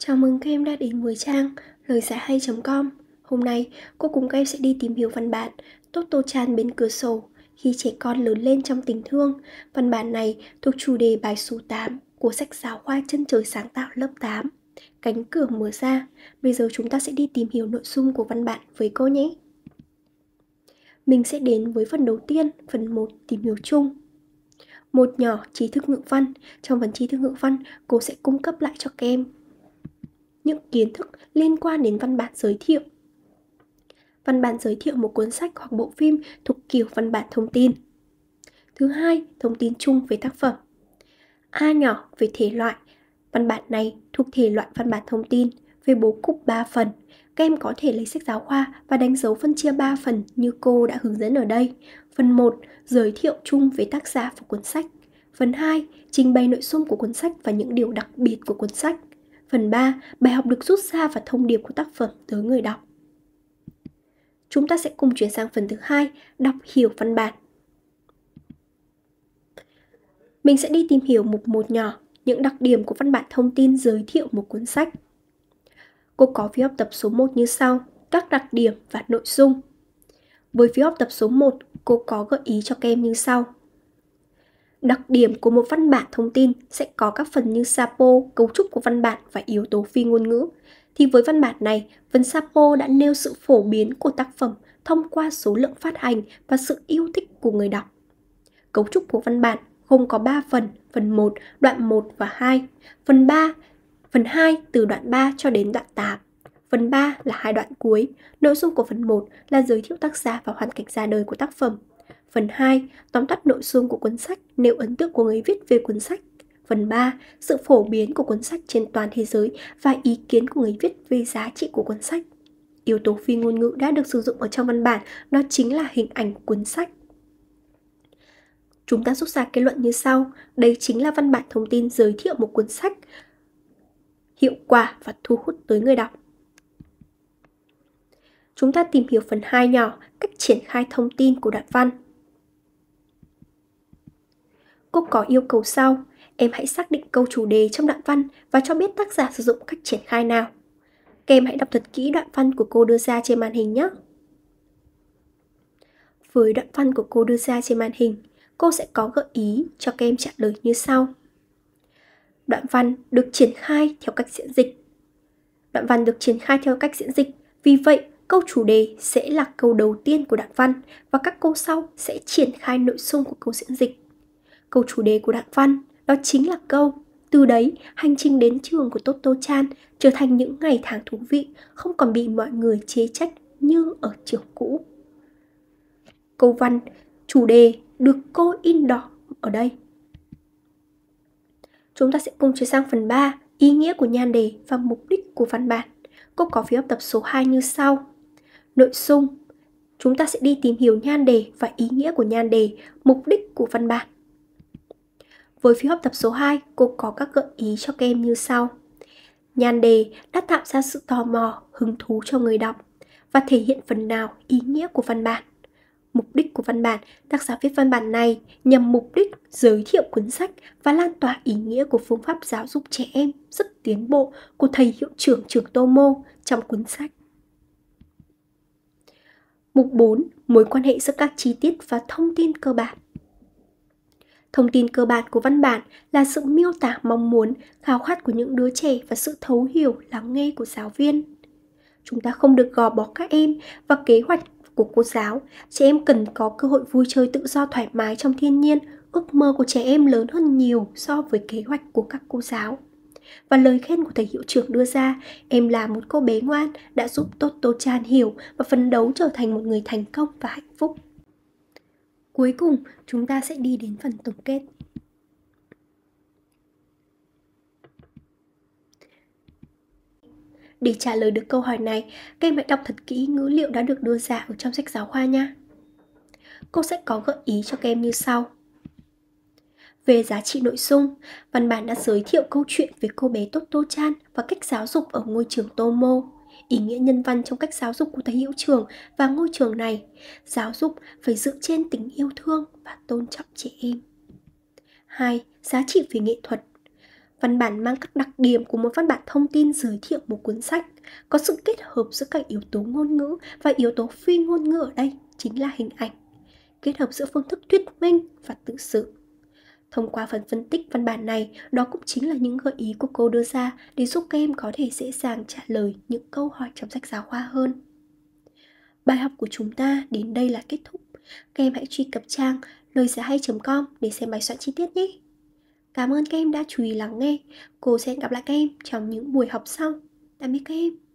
Chào mừng các em đã đến với trang lời giải dạ hay.com Hôm nay, cô cùng các em sẽ đi tìm hiểu văn bản Tốt Tô Tràn bên cửa sổ khi trẻ con lớn lên trong tình thương. Văn bản này thuộc chủ đề bài số 8 của sách giáo khoa chân trời sáng tạo lớp 8 Cánh cửa mở ra. Bây giờ chúng ta sẽ đi tìm hiểu nội dung của văn bản với cô nhé. Mình sẽ đến với phần đầu tiên, phần 1 tìm hiểu chung một nhỏ trí thức ngữ văn. Trong phần trí thức ngữ văn, cô sẽ cung cấp lại cho các em những kiến thức liên quan đến văn bản giới thiệu. Văn bản giới thiệu một cuốn sách hoặc bộ phim thuộc kiểu văn bản thông tin. Thứ hai, thông tin chung về tác phẩm. A nhỏ về thể loại. Văn bản này thuộc thể loại văn bản thông tin về bố cục 3 phần. Các em có thể lấy sách giáo khoa và đánh dấu phân chia 3 phần như cô đã hướng dẫn ở đây. Phần 1, giới thiệu chung về tác giả và cuốn sách. Phần 2, trình bày nội dung của cuốn sách và những điều đặc biệt của cuốn sách. Phần 3, bài học được rút ra và thông điệp của tác phẩm tới người đọc. Chúng ta sẽ cùng chuyển sang phần thứ hai, đọc hiểu văn bản. Mình sẽ đi tìm hiểu mục một nhỏ, những đặc điểm của văn bản thông tin giới thiệu một cuốn sách. Cô có phiếu học tập số 1 như sau, các đặc điểm và nội dung. Với phiếu học tập số 1, cô có gợi ý cho các em như sau. Đặc điểm của một văn bản thông tin sẽ có các phần như sapo, cấu trúc của văn bản và yếu tố phi ngôn ngữ. Thì với văn bản này, phần sapo đã nêu sự phổ biến của tác phẩm thông qua số lượng phát hành và sự yêu thích của người đọc. Cấu trúc của văn bản gồm có 3 phần, phần 1, đoạn 1 và 2, phần 3, phần 2 từ đoạn 3 cho đến đoạn 8. Phần 3 là hai đoạn cuối. Nội dung của phần 1 là giới thiệu tác giả và hoàn cảnh ra đời của tác phẩm. Phần 2, tóm tắt nội dung của cuốn sách nêu ấn tượng của người viết về cuốn sách. Phần 3, sự phổ biến của cuốn sách trên toàn thế giới và ý kiến của người viết về giá trị của cuốn sách. Yếu tố phi ngôn ngữ đã được sử dụng ở trong văn bản, đó chính là hình ảnh cuốn sách. Chúng ta rút ra kết luận như sau, đây chính là văn bản thông tin giới thiệu một cuốn sách hiệu quả và thu hút tới người đọc. Chúng ta tìm hiểu phần 2 nhỏ, cách triển khai thông tin của đoạn văn. Cô có yêu cầu sau, em hãy xác định câu chủ đề trong đoạn văn và cho biết tác giả sử dụng cách triển khai nào. Các em hãy đọc thật kỹ đoạn văn của cô đưa ra trên màn hình nhé. Với đoạn văn của cô đưa ra trên màn hình, cô sẽ có gợi ý cho các em trả lời như sau. Đoạn văn được triển khai theo cách diễn dịch. Đoạn văn được triển khai theo cách diễn dịch, vì vậy câu chủ đề sẽ là câu đầu tiên của đoạn văn và các câu sau sẽ triển khai nội dung của câu diễn dịch câu chủ đề của đoạn Văn, đó chính là câu từ đấy, hành trình đến trường của Toto Chan trở thành những ngày tháng thú vị, không còn bị mọi người chế trách như ở trường cũ. Câu văn, chủ đề được cô in đỏ ở đây. Chúng ta sẽ cùng chuyển sang phần 3, ý nghĩa của nhan đề và mục đích của văn bản. Cô có phiếu tập số 2 như sau. Nội dung, chúng ta sẽ đi tìm hiểu nhan đề và ý nghĩa của nhan đề, mục đích của văn bản. Với phiếu học tập số 2, cô có các gợi ý cho các em như sau. Nhan đề đã tạo ra sự tò mò, hứng thú cho người đọc và thể hiện phần nào ý nghĩa của văn bản. Mục đích của văn bản, tác giả viết văn bản này nhằm mục đích giới thiệu cuốn sách và lan tỏa ý nghĩa của phương pháp giáo dục trẻ em rất tiến bộ của thầy hiệu trưởng trường Tomo trong cuốn sách. Mục 4. Mối quan hệ giữa các chi tiết và thông tin cơ bản Thông tin cơ bản của văn bản là sự miêu tả mong muốn, khao khát của những đứa trẻ và sự thấu hiểu, lắng nghe của giáo viên. Chúng ta không được gò bó các em và kế hoạch của cô giáo. Trẻ em cần có cơ hội vui chơi tự do thoải mái trong thiên nhiên. Ước mơ của trẻ em lớn hơn nhiều so với kế hoạch của các cô giáo. Và lời khen của thầy hiệu trưởng đưa ra, em là một cô bé ngoan đã giúp Toto Chan hiểu và phấn đấu trở thành một người thành công và hạnh phúc. Cuối cùng, chúng ta sẽ đi đến phần tổng kết. Để trả lời được câu hỏi này, các em hãy đọc thật kỹ ngữ liệu đã được đưa ra ở trong sách giáo khoa nhé. Cô sẽ có gợi ý cho các em như sau. Về giá trị nội dung, văn bản đã giới thiệu câu chuyện về cô bé tốt tô Chan và cách giáo dục ở ngôi trường Tomo ý nghĩa nhân văn trong cách giáo dục của thầy hiệu trưởng và ngôi trường này. Giáo dục phải dựa trên tình yêu thương và tôn trọng trẻ em. 2. Giá trị về nghệ thuật Văn bản mang các đặc điểm của một văn bản thông tin giới thiệu một cuốn sách, có sự kết hợp giữa các yếu tố ngôn ngữ và yếu tố phi ngôn ngữ ở đây chính là hình ảnh, kết hợp giữa phương thức thuyết minh và tự sự Thông qua phần phân tích văn bản này, đó cũng chính là những gợi ý của cô đưa ra để giúp các em có thể dễ dàng trả lời những câu hỏi trong sách giáo khoa hơn. Bài học của chúng ta đến đây là kết thúc. Các em hãy truy cập trang lời giải hay.com để xem bài soạn chi tiết nhé. Cảm ơn các em đã chú ý lắng nghe. Cô sẽ gặp lại các em trong những buổi học sau. Tạm biệt các em.